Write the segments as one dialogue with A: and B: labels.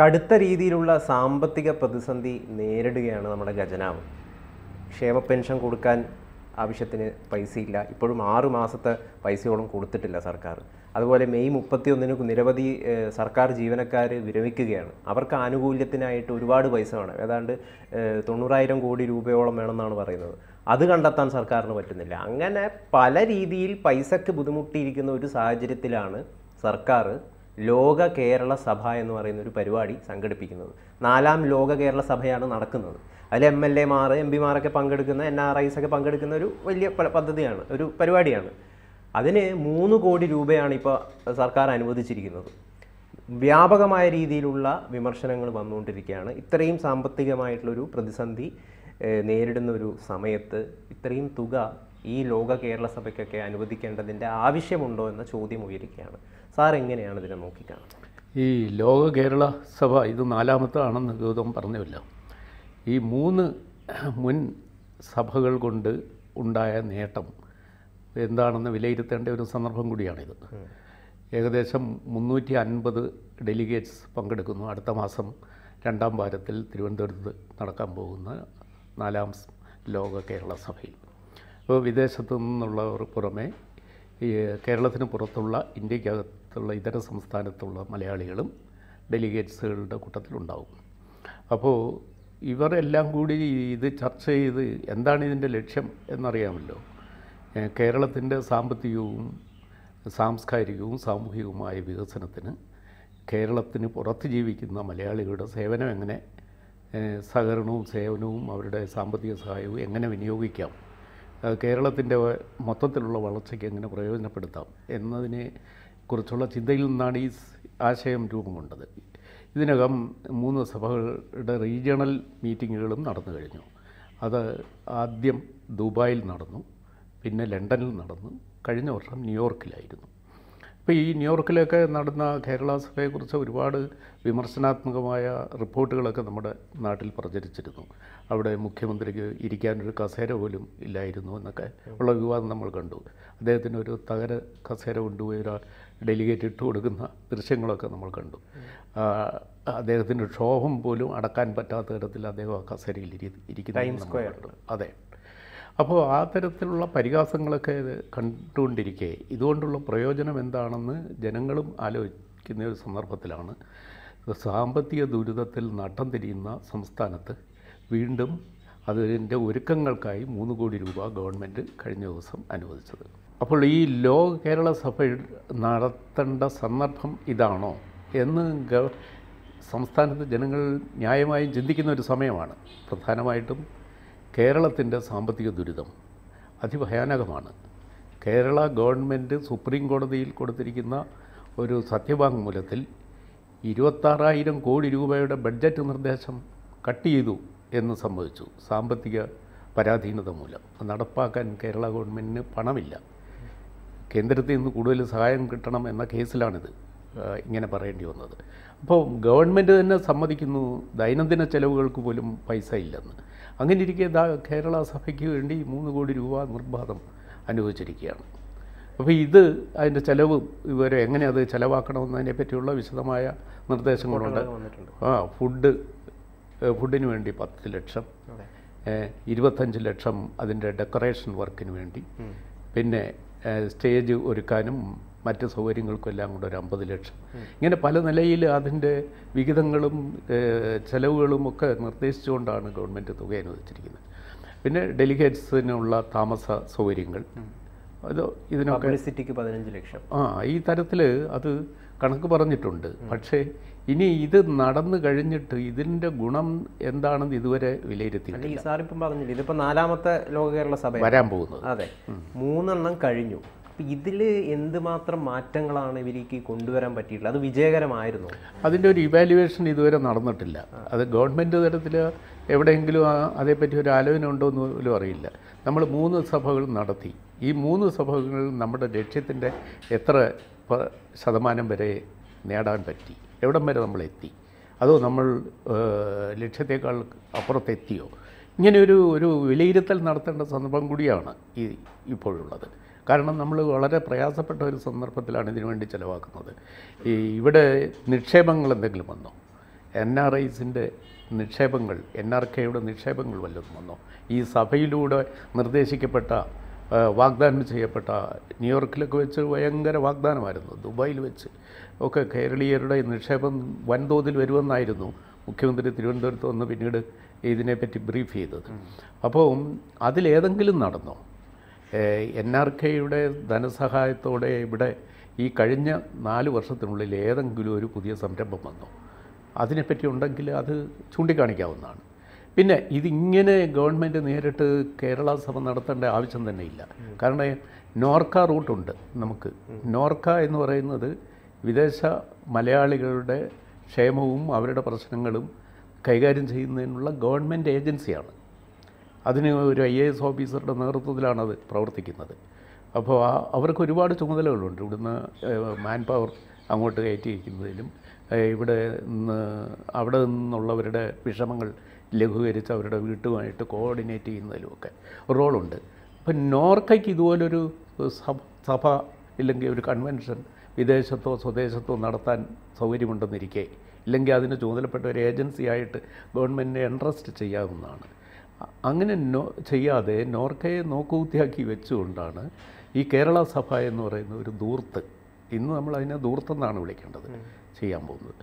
A: കടുത്ത രീതിയിലുള്ള സാമ്പത്തിക പ്രതിസന്ധി നേരിടുകയാണ് നമ്മുടെ ഖജനാവ് ക്ഷേമ പെൻഷൻ കൊടുക്കാൻ ആവശ്യത്തിന് പൈസയില്ല ഇപ്പോഴും ആറ് മാസത്തെ പൈസയോളം കൊടുത്തിട്ടില്ല സർക്കാർ അതുപോലെ മെയ് മുപ്പത്തിയൊന്നിന് നിരവധി സർക്കാർ ജീവനക്കാർ വിരമിക്കുകയാണ് അവർക്ക് ആനുകൂല്യത്തിനായിട്ട് ഒരുപാട് പൈസ വേണം ഏതാണ്ട് തൊണ്ണൂറായിരം കോടി രൂപയോളം വേണമെന്നാണ് പറയുന്നത് അത് കണ്ടെത്താൻ സർക്കാരിന് പറ്റുന്നില്ല അങ്ങനെ പല രീതിയിൽ പൈസക്ക് ബുദ്ധിമുട്ടിയിരിക്കുന്ന ഒരു സാഹചര്യത്തിലാണ് സർക്കാർ ലോക കേരള സഭ എന്ന് പറയുന്ന ഒരു പരിപാടി സംഘടിപ്പിക്കുന്നത് നാലാം ലോക കേരള സഭയാണ് നടക്കുന്നത് അതിൽ എം എൽ എമാർ എം പിമാരൊക്കെ പങ്കെടുക്കുന്ന എൻ ആർ ഐസ് ഒക്കെ പങ്കെടുക്കുന്ന ഒരു വലിയ പദ്ധതിയാണ് ഒരു പരിപാടിയാണ് അതിന് മൂന്ന് കോടി രൂപയാണ് ഇപ്പോൾ സർക്കാർ അനുവദിച്ചിരിക്കുന്നത് വ്യാപകമായ രീതിയിലുള്ള വിമർശനങ്ങൾ വന്നുകൊണ്ടിരിക്കുകയാണ് ഇത്രയും സാമ്പത്തികമായിട്ടുള്ളൊരു പ്രതിസന്ധി നേരിടുന്ന ഒരു സമയത്ത് ഇത്രയും തുക ഈ ലോക കേരള സഭയ്ക്കൊക്കെ അനുവദിക്കേണ്ടതിൻ്റെ ആവശ്യമുണ്ടോ എന്ന ചോദ്യം ഉയരുകയാണ് സാർ എങ്ങനെയാണ് ഇതിനെ നോക്കിക്കാണുന്നത്
B: ഈ ലോക കേരള സഭ ഇത് നാലാമത്തെ ആണെന്ന് ഗൗതം പറഞ്ഞില്ല ഈ മൂന്ന് മുൻ സഭകൾ കൊണ്ട് ഉണ്ടായ നേട്ടം എന്താണെന്ന് വിലയിരുത്തേണ്ട ഒരു സന്ദർഭം കൂടിയാണിത് ഏകദേശം മുന്നൂറ്റി അൻപത് ഡെലിഗേറ്റ്സ് പങ്കെടുക്കുന്നു അടുത്ത മാസം രണ്ടാം വാരത്തിൽ തിരുവനന്തപുരത്ത് നടക്കാൻ പോകുന്ന നാലാം ലോക കേരള സഭയിൽ അപ്പോൾ വിദേശത്തു നിന്നുള്ളവർ പുറമെ കേരളത്തിന് പുറത്തുള്ള ഇന്ത്യക്കകത്ത് സംസ്ഥാനത്തുള്ള ഇതര സംസ്ഥാനത്തുള്ള മലയാളികളും ഡെലിഗേറ്റ്സുകളുടെ കൂട്ടത്തിലുണ്ടാവും അപ്പോൾ ഇവരെല്ലാം കൂടി ഇത് ചർച്ച ചെയ്ത് എന്താണ് ഇതിൻ്റെ ലക്ഷ്യം എന്നറിയാമല്ലോ കേരളത്തിൻ്റെ സാമ്പത്തികവും സാംസ്കാരികവും സാമൂഹികവുമായ വികസനത്തിന് കേരളത്തിന് പുറത്ത് ജീവിക്കുന്ന മലയാളികളുടെ സേവനം എങ്ങനെ സഹകരണവും സേവനവും അവരുടെ സാമ്പത്തിക സഹായവും എങ്ങനെ വിനിയോഗിക്കാം കേരളത്തിൻ്റെ മൊത്തത്തിലുള്ള വളർച്ചയ്ക്ക് എങ്ങനെ പ്രയോജനപ്പെടുത്താം എന്നതിനെ കുറിച്ചുള്ള ചിന്തയിൽ നിന്നാണ് ഈ ആശയം രൂപം കൊണ്ടത് ഇതിനകം മൂന്ന് സഭകളുടെ റീജിയണൽ മീറ്റിങ്ങുകളും നടന്നു കഴിഞ്ഞു അത് ആദ്യം ദുബായിൽ നടന്നു പിന്നെ ലണ്ടനിൽ നടന്നു കഴിഞ്ഞ വർഷം ന്യൂയോർക്കിലായിരുന്നു അപ്പോൾ ഈ ന്യൂയോർക്കിലൊക്കെ നടന്ന കേരള സഭയെക്കുറിച്ച് ഒരുപാട് വിമർശനാത്മകമായ റിപ്പോർട്ടുകളൊക്കെ നമ്മുടെ നാട്ടിൽ പ്രചരിച്ചിരുന്നു അവിടെ മുഖ്യമന്ത്രിക്ക് ഇരിക്കാനൊരു കസേര പോലും ഇല്ലായിരുന്നു എന്നൊക്കെ ഉള്ള വിവാദം നമ്മൾ കണ്ടു അദ്ദേഹത്തിന് ഒരു തകര കസേര കൊണ്ടുപോയി ഡെലിഗേറ്റ് ഇട്ട് കൊടുക്കുന്ന ദൃശ്യങ്ങളൊക്കെ നമ്മൾ കണ്ടു അദ്ദേഹത്തിൻ്റെ ക്ഷോഭം പോലും അടക്കാൻ പറ്റാത്ത തരത്തിൽ അദ്ദേഹം ആ കസേരയിൽ ഇരിക്കുന്ന അതെ അപ്പോൾ ആ തരത്തിലുള്ള പരിഹാസങ്ങളൊക്കെ കണ്ടുകൊണ്ടിരിക്കെ ഇതുകൊണ്ടുള്ള പ്രയോജനം എന്താണെന്ന് ജനങ്ങളും ആലോചിക്കുന്ന ഒരു സന്ദർഭത്തിലാണ് സാമ്പത്തിക ദുരിതത്തിൽ നട്ടം തിരിയുന്ന സംസ്ഥാനത്ത് വീണ്ടും അതിൻ്റെ ഒരുക്കങ്ങൾക്കായി മൂന്ന് കോടി രൂപ ഗവൺമെൻറ് കഴിഞ്ഞ ദിവസം അനുവദിച്ചത് അപ്പോൾ ഈ ലോക കേരള സഭ നടത്തേണ്ട സന്ദർഭം ഇതാണോ എന്ന് സംസ്ഥാനത്ത് ജനങ്ങൾ ന്യായമായും ചിന്തിക്കുന്ന ഒരു സമയമാണ് പ്രധാനമായിട്ടും കേരളത്തിൻ്റെ സാമ്പത്തിക ദുരിതം അതിഭയാനകമാണ് കേരള ഗവൺമെൻറ് സുപ്രീം കോടതിയിൽ കൊടുത്തിരിക്കുന്ന ഒരു സത്യവാങ്മൂലത്തിൽ ഇരുപത്താറായിരം കോടി രൂപയുടെ ബഡ്ജറ്റ് നിർദ്ദേശം കട്ട് ചെയ്തു എന്ന് സംഭവിച്ചു സാമ്പത്തിക പരാധീനത മൂലം നടപ്പാക്കാൻ കേരള ഗവൺമെൻറ്റിന് പണമില്ല കേന്ദ്രത്തിൽ നിന്ന് കൂടുതൽ സഹായം കിട്ടണം എന്ന കേസിലാണിത് ഇങ്ങനെ പറയേണ്ടി വന്നത് അപ്പോൾ ഗവൺമെൻറ് തന്നെ സമ്മതിക്കുന്നു ദൈനംദിന ചെലവുകൾക്ക് പോലും പൈസ ഇല്ലെന്ന് അങ്ങനെ ഇരിക്കെ കേരള സഭയ്ക്ക് വേണ്ടി മൂന്ന് കോടി രൂപ നിർബാധം അനുവദിച്ചിരിക്കുകയാണ് അപ്പോൾ ഇത് അതിൻ്റെ ചെലവ് ഇവരെ എങ്ങനെ അത് ചിലവാക്കണമെന്നതിനെ പറ്റിയുള്ള വിശദമായ നിർദ്ദേശങ്ങളുണ്ട് ആ ഫുഡ് ഫുഡിന് വേണ്ടി പത്ത് ലക്ഷം ഇരുപത്തഞ്ച് ലക്ഷം അതിൻ്റെ ഡെക്കറേഷൻ വർക്കിന് വേണ്ടി പിന്നെ സ്റ്റേജ് ഒരുക്കാനും മറ്റ് സൗകര്യങ്ങൾക്കും എല്ലാം കൂടെ ഒരു അമ്പത് ലക്ഷം ഇങ്ങനെ പല നിലയിൽ അതിൻ്റെ വിഹിതങ്ങളും ചെലവുകളും ഒക്കെ നിർദ്ദേശിച്ചുകൊണ്ടാണ് ഗവൺമെൻറ് തുക അനുവദിച്ചിരിക്കുന്നത് പിന്നെ ഡെലിഗേറ്റ്സിനുള്ള താമസ സൗകര്യങ്ങൾ
A: അത് ഇതിനൊക്കെ പബ്ലിസിറ്റിക്ക് പതിനഞ്ച് ലക്ഷം
B: ആ ഈ തരത്തിൽ അത് കണക്ക് പറഞ്ഞിട്ടുണ്ട് പക്ഷേ ഇനി ഇത് നടന്നു കഴിഞ്ഞിട്ട് ഇതിൻ്റെ ഗുണം എന്താണെന്ന് ഇതുവരെ വിലയിരുത്തി
A: സാറിപ്പം പറഞ്ഞില്ല ഇതിപ്പോൾ നാലാമത്തെ ലോക കേരള സഭ വരാൻ പോകുന്നത് അതെ മൂന്നെണ്ണം കഴിഞ്ഞു ഇതിൽ എന്തുമാത്രം മാറ്റങ്ങളാണ് ഇവരിക്ക് കൊണ്ടുവരാൻ പറ്റിയിട്ടുള്ളത് അത് വിജയകരമായിരുന്നു അതിൻ്റെ ഒരു ഇവാലുവേഷൻ
B: ഇതുവരെ നടന്നിട്ടില്ല അത് ഗവൺമെൻറ് തരത്തിൽ എവിടെയെങ്കിലും അതേപ്പറ്റി ഒരു ആലോചന ഉണ്ടോ എന്ന് പോലും അറിയില്ല നമ്മൾ മൂന്ന് സഭകൾ നടത്തി ഈ മൂന്ന് സംഭവങ്ങളിൽ നമ്മുടെ ലക്ഷ്യത്തിൻ്റെ എത്ര ശതമാനം വരെ നേടാൻ പറ്റി എവിടം വരെ നമ്മൾ എത്തി അതോ നമ്മൾ ലക്ഷ്യത്തേക്കാൾ അപ്പുറത്തെത്തിയോ ഇങ്ങനെയൊരു ഒരു ഒരു വിലയിരുത്തൽ നടത്തേണ്ട സന്ദർഭം കൂടിയാണ് ഈ ഇപ്പോഴുള്ളത് കാരണം നമ്മൾ വളരെ പ്രയാസപ്പെട്ട ഒരു സന്ദർഭത്തിലാണ് ഇതിനു വേണ്ടി ചിലവാക്കുന്നത് ഈ ഇവിടെ നിക്ഷേപങ്ങൾ എന്തെങ്കിലും വന്നോ എൻ ആർ ഐസിൻ്റെ നിക്ഷേപങ്ങൾ എൻ ആർ കെയുടെ നിക്ഷേപങ്ങൾ വല്ലതും വന്നോ ഈ സഭയിലൂടെ നിർദ്ദേശിക്കപ്പെട്ട വാഗ്ദാനം ചെയ്യപ്പെട്ട ന്യൂയോർക്കിലൊക്കെ വെച്ച് ഭയങ്കര വാഗ്ദാനമായിരുന്നു ദുബായിൽ വെച്ച് ഒക്കെ കേരളീയരുടെ നിക്ഷേപം വൻതോതിൽ വരുമെന്നായിരുന്നു മുഖ്യമന്ത്രി തിരുവനന്തപുരത്ത് വന്ന് പിന്നീട് ഇതിനെപ്പറ്റി ബ്രീഫ് ചെയ്തത് അപ്പോൾ അതിലേതെങ്കിലും നടന്നോ എൻ ആർ കെയുടെ ധനസഹായത്തോടെ ഇവിടെ ഈ കഴിഞ്ഞ നാല് വർഷത്തിനുള്ളിൽ ഏതെങ്കിലും ഒരു പുതിയ സംരംഭം വന്നോ അതിനെപ്പറ്റി ഉണ്ടെങ്കിൽ അത് ചൂണ്ടിക്കാണിക്കാവുന്നതാണ് പിന്നെ ഇതിങ്ങനെ ഗവൺമെൻറ് നേരിട്ട് കേരള സഭ നടത്തേണ്ട ആവശ്യം തന്നെ ഇല്ല കാരണം നോർക്ക റൂട്ടുണ്ട് നമുക്ക് നോർക്ക എന്ന് പറയുന്നത് വിദേശ മലയാളികളുടെ ക്ഷേമവും അവരുടെ പ്രശ്നങ്ങളും കൈകാര്യം ചെയ്യുന്നതിനുള്ള ഗവൺമെൻറ് ഏജൻസിയാണ് അതിന് ഒരു ഐ എ എസ് ഓഫീസറുടെ നേതൃത്വത്തിലാണത് പ്രവർത്തിക്കുന്നത് അപ്പോൾ അവർക്ക് ഒരുപാട് ചുമതലകളുണ്ട് ഇവിടുന്ന് മാൻ പവർ അങ്ങോട്ട് കയറ്റിയിരിക്കുന്നതിലും ഇവിടെ നിന്ന് അവിടെ നിന്നുള്ളവരുടെ വിഷമങ്ങൾ ലഘൂകരിച്ച് അവരുടെ വീട്ടുമായിട്ട് കോർഡിനേറ്റ് ചെയ്യുന്നതിലുമൊക്കെ റോളുണ്ട് അപ്പം നോർക്കയ്ക്ക് ഇതുപോലൊരു സഭ സഭ ഇല്ലെങ്കിൽ ഒരു കൺവെൻഷൻ വിദേശത്തോ സ്വദേശത്തോ നടത്താൻ സൗകര്യമുണ്ടെന്നിരിക്കെ ഇല്ലെങ്കിൽ അതിന് ചുമതലപ്പെട്ട ഒരു ഏജൻസിയായിട്ട് ഗവൺമെൻറ്റിനെ എൻട്രസ്റ്റ് ചെയ്യാവുന്നതാണ് അങ്ങനെ നോ ചെയ്യാതെ നോർക്കയെ നോക്കൂത്തിയാക്കി വെച്ചുകൊണ്ടാണ് ഈ കേരള സഭ എന്ന് പറയുന്ന ഒരു ദൂർത്ത് ഇന്ന് നമ്മൾ അതിനെ ദൂർത്തെന്നാണ് വിളിക്കേണ്ടത് ചെയ്യാൻ പോകുന്നത്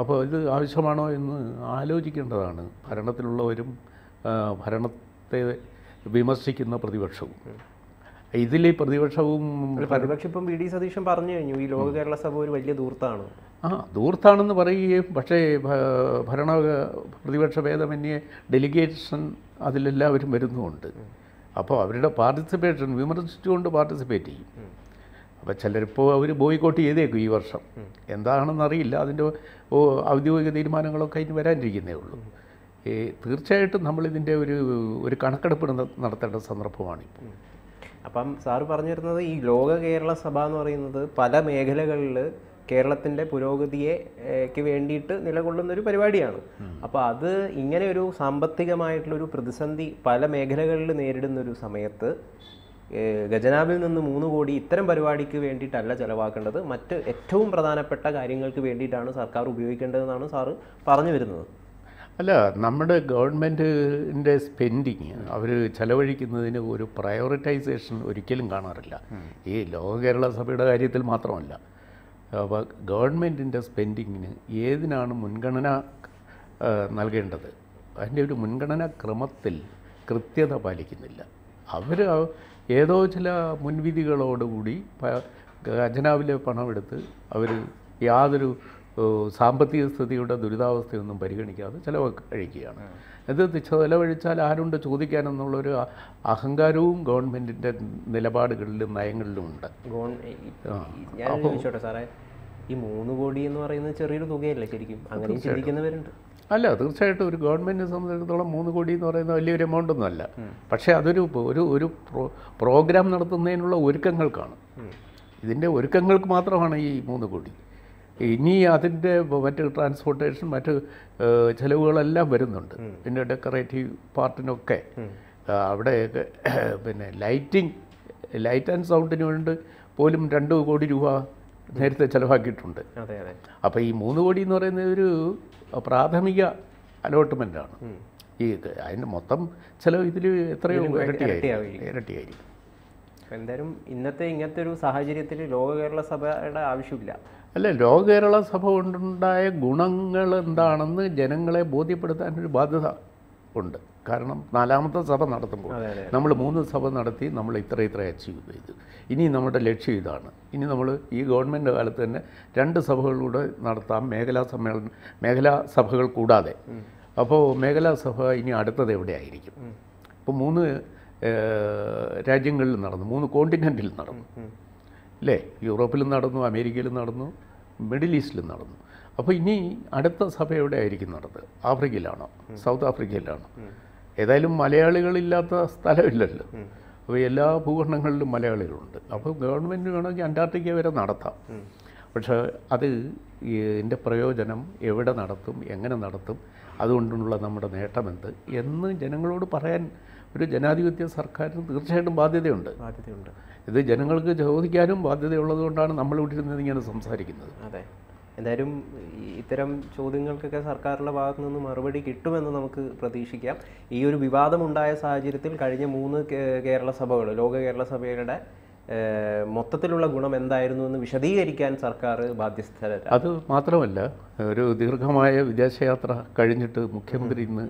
B: അപ്പോൾ ഇത് ആവശ്യമാണോ എന്ന് ആലോചിക്കേണ്ടതാണ് ഭരണത്തിലുള്ളവരും ഭരണത്തെ വിമർശിക്കുന്ന പ്രതിപക്ഷവും ഇതിൽ പ്രതിപക്ഷവും പ്രതിപക്ഷം
A: ഇപ്പം വി ഡി സതീശൻ പറഞ്ഞു കഴിഞ്ഞു ഈ ലോക കേരള സഭ ഒരു വലിയ ദൂർത്താണ്
B: ആ ദൂർത്താണെന്ന് പറയുകയും പക്ഷേ ഭരണ പ്രതിപക്ഷ ഭേദമന്യേ ഡെലിഗേഷൻ അതിലെല്ലാവരും വരുന്നുമുണ്ട് അപ്പോൾ അവരുടെ പാർട്ടിസിപ്പേഷൻ വിമർശിച്ചുകൊണ്ട് പാർട്ടിസിപ്പേറ്റ് ചെയ്യും അപ്പോൾ ചിലരിപ്പോൾ അവർ ബോയ്ക്കോട്ട് ചെയ്തേക്കും ഈ വർഷം എന്താണെന്നറിയില്ല അതിൻ്റെ ഔദ്യോഗിക തീരുമാനങ്ങളൊക്കെ അതിന് വരാനിരിക്കുന്നേ ഉള്ളൂ ഈ തീർച്ചയായിട്ടും നമ്മളിതിൻ്റെ ഒരു ഒരു കണക്കെടുപ്പ് നടത്തേണ്ട സന്ദർഭമാണിപ്പോൾ
A: അപ്പം സാറ് പറഞ്ഞു വരുന്നത് ഈ ലോക കേരള സഭ എന്ന് പറയുന്നത് പല മേഖലകളിൽ കേരളത്തിൻ്റെ പുരോഗതിയേക്ക് വേണ്ടിയിട്ട് നിലകൊള്ളുന്ന ഒരു പരിപാടിയാണ് അപ്പോൾ അത് ഇങ്ങനെ ഒരു സാമ്പത്തികമായിട്ടുള്ളൊരു പ്രതിസന്ധി പല മേഖലകളിൽ നേരിടുന്ന ഒരു സമയത്ത് ഖജനാവിൽ നിന്ന് മൂന്ന് കോടി ഇത്തരം പരിപാടിക്ക് വേണ്ടിയിട്ടല്ല ചിലവാക്കേണ്ടത് മറ്റ് ഏറ്റവും പ്രധാനപ്പെട്ട കാര്യങ്ങൾക്ക് വേണ്ടിയിട്ടാണ് സർക്കാർ ഉപയോഗിക്കേണ്ടതെന്നാണ് സാറ് പറഞ്ഞു വരുന്നത്
B: അല്ല നമ്മുടെ ഗവൺമെൻറ്റിൻ്റെ സ്പെൻഡിങ് അവർ ചെലവഴിക്കുന്നതിന് ഒരു പ്രയോറിറ്റൈസേഷൻ ഒരിക്കലും കാണാറില്ല ഈ ലോക കേരള സഭയുടെ കാര്യത്തിൽ മാത്രമല്ല അപ്പോൾ ഗവൺമെൻറ്റിൻ്റെ സ്പെൻഡിങ്ങിന് ഏതിനാണ് മുൻഗണന നൽകേണ്ടത് അതിൻ്റെ ഒരു മുൻഗണനാ ക്രമത്തിൽ കൃത്യത പാലിക്കുന്നില്ല അവർ ഏതോ ചില മുൻവിധികളോടുകൂടി ഖജനാവിലെ പണമെടുത്ത് അവർ യാതൊരു സാമ്പത്തിക സ്ഥിതിയുടെ ദുരിതാവസ്ഥയൊന്നും പരിഗണിക്കാതെ ചിലവ് കഴിക്കുകയാണ് ഇത് ചിലവഴിച്ചാൽ ആരുണ്ട് ചോദിക്കാനെന്നുള്ളൊരു അഹങ്കാരവും ഗവൺമെൻറ്റിൻ്റെ നിലപാടുകളിലും നയങ്ങളിലും ഉണ്ട്
A: ഞാൻ ഈ മൂന്ന് കോടി എന്ന് പറയുന്നത് ചെറിയൊരു തുകയല്ലേ ശരിക്കും അങ്ങനെ ചിന്തിക്കുന്നവരുണ്ട്
B: അല്ല തീർച്ചയായിട്ടും ഒരു ഗവൺമെൻറ്റിനെ സംബന്ധിച്ചിടത്തോളം മൂന്ന് കോടി എന്ന് പറയുന്ന വലിയൊരു എമൗണ്ട് അല്ല പക്ഷേ അതൊരു ഒരു ഒരു പ്രോഗ്രാം നടത്തുന്നതിനുള്ള ഒരുക്കങ്ങൾക്കാണ് ഇതിൻ്റെ ഒരുക്കങ്ങൾക്ക് മാത്രമാണ് ഈ മൂന്ന് കോടി ഇനി അതിൻ്റെ മറ്റ് ട്രാൻസ്പോർട്ടേഷൻ മറ്റ് ചിലവുകളെല്ലാം വരുന്നുണ്ട് പിന്നെ ഡെക്കറേറ്റീവ് പാർട്ടിനൊക്കെ അവിടെ പിന്നെ ലൈറ്റിംഗ് ലൈറ്റ് ആൻഡ് സൗണ്ടിന് വേണ്ടി പോലും രണ്ട് കോടി രൂപ നേരത്തെ ചിലവാക്കിയിട്ടുണ്ട് അപ്പോൾ ഈ മൂന്ന് കോടി എന്ന് പറയുന്ന ഒരു പ്രാഥമിക അലോട്ട്മെൻറ്റാണ് ഈ അതിൻ്റെ മൊത്തം ചിലവ് ഇതിൽ എത്രയോ ഇരട്ടിയായിരിക്കും
A: എന്തായാലും ഇന്നത്തെ ഇങ്ങനത്തെ ഒരു സാഹചര്യത്തിൽ ലോക കേരള സഭയുടെ ആവശ്യമില്ല
B: അല്ല ലോക കേരള സഭ കൊണ്ടുണ്ടായ ഗുണങ്ങൾ എന്താണെന്ന് ജനങ്ങളെ ബോധ്യപ്പെടുത്താൻ ഒരു ബാധ്യത ഉണ്ട് കാരണം നാലാമത്തെ സഭ നടത്തുമ്പോൾ നമ്മൾ മൂന്ന് സഭ നടത്തി നമ്മൾ ഇത്ര ഇത്ര അച്ചീവ് ചെയ്തു ഇനി നമ്മുടെ ലക്ഷ്യം ഇതാണ് ഇനി നമ്മൾ ഈ ഗവൺമെൻറ് കാലത്ത് തന്നെ രണ്ട് സഭകളിലൂടെ നടത്താം മേഖലാ സമ്മേളനം മേഖലാ സഭകൾ കൂടാതെ അപ്പോൾ മേഖലാ സഭ ഇനി അടുത്തത് എവിടെയായിരിക്കും ഇപ്പോൾ മൂന്ന് രാജ്യങ്ങളിൽ നടന്നു മൂന്ന് കോണ്ടിനെൻറ്റിൽ നടന്നു അല്ലേ യൂറോപ്പിലും നടന്നു അമേരിക്കയിലും നടന്നു മിഡിൽ ഈസ്റ്റിലും നടന്നു അപ്പോൾ ഇനി അടുത്ത സഭ എവിടെ ആയിരിക്കും നടത്തുക ആഫ്രിക്കയിലാണോ സൗത്ത് ആഫ്രിക്കയിലാണോ ഏതായാലും മലയാളികളില്ലാത്ത സ്ഥലമില്ലല്ലോ അപ്പോൾ എല്ലാ ഭൂഖണ്ഡങ്ങളിലും മലയാളികളുണ്ട് അപ്പോൾ ഗവൺമെൻറ് വേണമെങ്കിൽ അന്റാർട്ടിക്ക വരെ നടത്താം പക്ഷേ അത് ഇതിൻ്റെ പ്രയോജനം എവിടെ നടത്തും എങ്ങനെ നടത്തും അതുകൊണ്ടുള്ള നമ്മുടെ നേട്ടം എന്ത് എന്ന് ജനങ്ങളോട് പറയാൻ ഒരു ജനാധിപത്യ സർക്കാരിന് തീർച്ചയായിട്ടും ബാധ്യതയുണ്ട് ബാധ്യതയുണ്ട് ഇത് ജനങ്ങൾക്ക് ചോദിക്കാനും ബാധ്യതയുള്ളത് കൊണ്ടാണ് നമ്മൾ ഇവിടെ ഇരുന്നത് ഇങ്ങനെ സംസാരിക്കുന്നത്
A: അതെ എന്തായാലും ഇത്തരം ചോദ്യങ്ങൾക്കൊക്കെ സർക്കാരിൻ്റെ ഭാഗത്തു നിന്ന് മറുപടി കിട്ടുമെന്ന് നമുക്ക് പ്രതീക്ഷിക്കാം ഈ ഒരു വിവാദമുണ്ടായ സാഹചര്യത്തിൽ കഴിഞ്ഞ മൂന്ന് കേരള സഭകൾ ലോക കേരള സഭയുടെ മൊത്തത്തിലുള്ള ഗുണം എന്തായിരുന്നു എന്ന് വിശദീകരിക്കാൻ സർക്കാർ ബാധ്യസ്ഥര
B: അത് മാത്രമല്ല ഒരു ദീർഘമായ വിദേശയാത്ര കഴിഞ്ഞിട്ട് മുഖ്യമന്ത്രി ഇന്ന്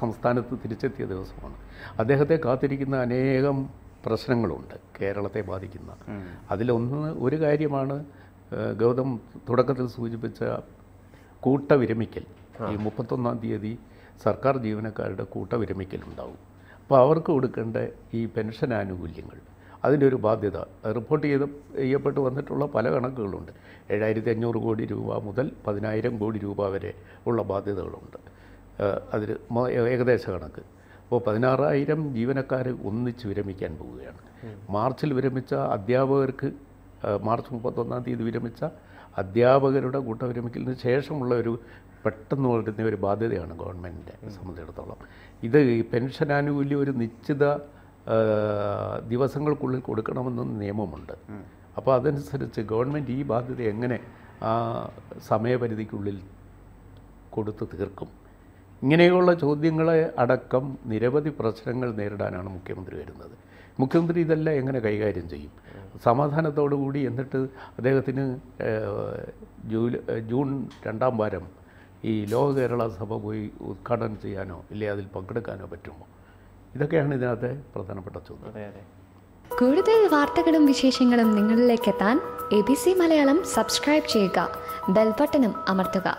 B: സംസ്ഥാനത്ത് തിരിച്ചെത്തിയ ദിവസമാണ് അദ്ദേഹത്തെ കാത്തിരിക്കുന്ന അനേകം പ്രശ്നങ്ങളുണ്ട് കേരളത്തെ ബാധിക്കുന്ന അതിലൊന്ന് ഒരു കാര്യമാണ് ഗൗതം തുടക്കത്തിൽ സൂചിപ്പിച്ച കൂട്ടവിരമിക്കൽ ഈ മുപ്പത്തൊന്നാം തീയതി സർക്കാർ ജീവനക്കാരുടെ കൂട്ടവിരമിക്കൽ ഉണ്ടാവും അപ്പോൾ അവർക്ക് കൊടുക്കേണ്ട ഈ പെൻഷൻ ആനുകൂല്യങ്ങൾ അതിൻ്റെ ഒരു ബാധ്യത റിപ്പോർട്ട് ചെയ്ത് ചെയ്യപ്പെട്ട് വന്നിട്ടുള്ള പല കണക്കുകളുണ്ട് ഏഴായിരത്തി അഞ്ഞൂറ് കോടി രൂപ മുതൽ പതിനായിരം കോടി രൂപ വരെ ഉള്ള ബാധ്യതകളുണ്ട് അതിൽ ഏകദേശ കണക്ക് അപ്പോൾ പതിനാറായിരം ജീവനക്കാർ ഒന്നിച്ച് വിരമിക്കാൻ പോവുകയാണ് മാർച്ചിൽ വിരമിച്ച അധ്യാപകർക്ക് മാർച്ച് മുപ്പത്തൊന്നാം തീയതി വിരമിച്ച അധ്യാപകരുടെ വിരമിക്കലിന് ശേഷമുള്ള ഒരു പെട്ടെന്ന് വളരുന്ന ഒരു ബാധ്യതയാണ് ഗവൺമെൻറ്റിനെ സംബന്ധിച്ചിടത്തോളം ഇത് ഈ പെൻഷൻ ആനുകൂല്യം ഒരു നിശ്ചിത ദിവസങ്ങൾക്കുള്ളിൽ കൊടുക്കണമെന്ന നിയമമുണ്ട് അപ്പോൾ അതനുസരിച്ച് ഗവൺമെൻറ് ഈ ബാധ്യത എങ്ങനെ ആ സമയപരിധിക്കുള്ളിൽ കൊടുത്തു തീർക്കും ഇങ്ങനെയുള്ള ചോദ്യങ്ങളെ അടക്കം നിരവധി പ്രശ്നങ്ങൾ നേരിടാനാണ് മുഖ്യമന്ത്രി വരുന്നത് മുഖ്യമന്ത്രി ഇതെല്ലാം എങ്ങനെ കൈകാര്യം ചെയ്യും സമാധാനത്തോടു കൂടി എന്നിട്ട് അദ്ദേഹത്തിന് ജൂലൈ ജൂൺ രണ്ടാം വാരം ഈ ലോക കേരള സഭ പോയി ഉദ്ഘാടനം ചെയ്യാനോ ഇല്ലെങ്കിൽ അതിൽ പങ്കെടുക്കാനോ പറ്റുമോ ഇതൊക്കെയാണ് ഇതിനകത്തെ പ്രധാനപ്പെട്ട ചോദ്യം
A: കൂടുതൽ വാർത്തകളും വിശേഷങ്ങളും നിങ്ങളിലേക്ക് എത്താൻ A B C Malayalam subscribe ചെയ്യുക ബെൽബട്ടനും അമർത്തുക